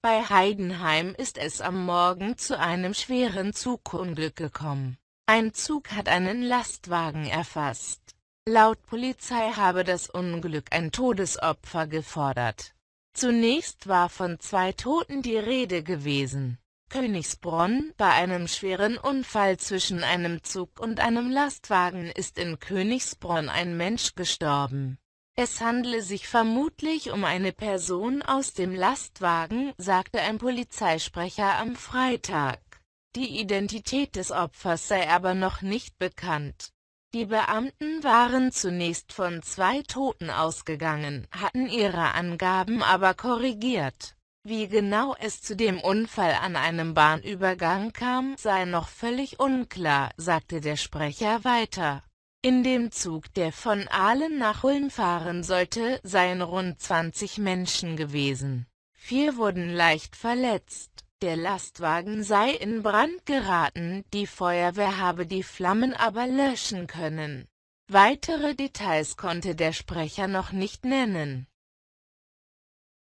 Bei Heidenheim ist es am Morgen zu einem schweren Zugunglück gekommen. Ein Zug hat einen Lastwagen erfasst. Laut Polizei habe das Unglück ein Todesopfer gefordert. Zunächst war von zwei Toten die Rede gewesen. Königsbronn Bei einem schweren Unfall zwischen einem Zug und einem Lastwagen ist in Königsbronn ein Mensch gestorben. Es handle sich vermutlich um eine Person aus dem Lastwagen, sagte ein Polizeisprecher am Freitag. Die Identität des Opfers sei aber noch nicht bekannt. Die Beamten waren zunächst von zwei Toten ausgegangen, hatten ihre Angaben aber korrigiert. Wie genau es zu dem Unfall an einem Bahnübergang kam, sei noch völlig unklar, sagte der Sprecher weiter. In dem Zug, der von Aalen nach Ulm fahren sollte, seien rund 20 Menschen gewesen. Vier wurden leicht verletzt. Der Lastwagen sei in Brand geraten, die Feuerwehr habe die Flammen aber löschen können. Weitere Details konnte der Sprecher noch nicht nennen.